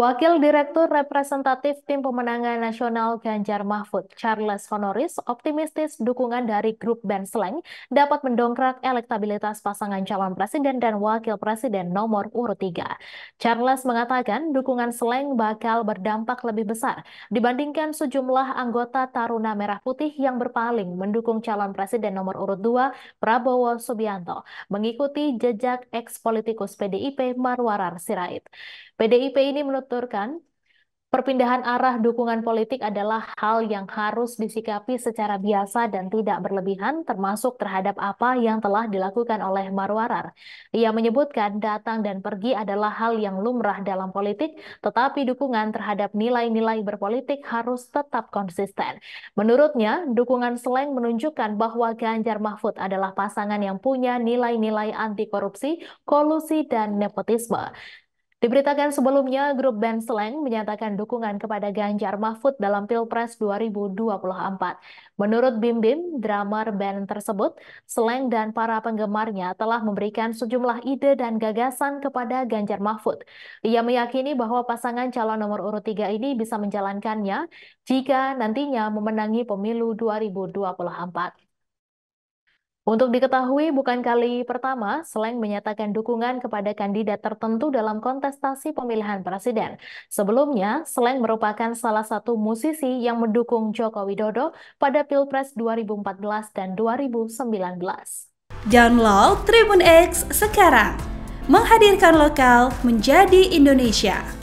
Wakil Direktur Representatif Tim Pemenangan Nasional Ganjar Mahfud, Charles Honoris, optimistis dukungan dari grup band Sleng dapat mendongkrak elektabilitas pasangan calon presiden dan wakil presiden nomor urut 3. Charles mengatakan dukungan Sleng bakal berdampak lebih besar dibandingkan sejumlah anggota Taruna Merah Putih yang berpaling mendukung calon presiden nomor urut 2 Prabowo Subianto mengikuti jejak ex politikus PDIP Marwarar Sirait. PDIP ini menutup menuturkan, perpindahan arah dukungan politik adalah hal yang harus disikapi secara biasa dan tidak berlebihan, termasuk terhadap apa yang telah dilakukan oleh Marwarar. Ia menyebutkan datang dan pergi adalah hal yang lumrah dalam politik, tetapi dukungan terhadap nilai-nilai berpolitik harus tetap konsisten. Menurutnya, dukungan seleng menunjukkan bahwa Ganjar Mahfud adalah pasangan yang punya nilai-nilai anti korupsi, kolusi, dan nepotisme. Diberitakan sebelumnya, grup band Slang menyatakan dukungan kepada Ganjar Mahfud dalam Pilpres 2024. Menurut Bim Bim, drummer band tersebut, Slang dan para penggemarnya telah memberikan sejumlah ide dan gagasan kepada Ganjar Mahfud. Ia meyakini bahwa pasangan calon nomor urut 3 ini bisa menjalankannya jika nantinya memenangi pemilu 2024. Untuk diketahui, bukan kali pertama Sleng menyatakan dukungan kepada kandidat tertentu dalam kontestasi pemilihan presiden. Sebelumnya, Sleng merupakan salah satu musisi yang mendukung Joko Widodo pada Pilpres 2014 dan 2019. Download Tribun X sekarang, menghadirkan lokal menjadi Indonesia.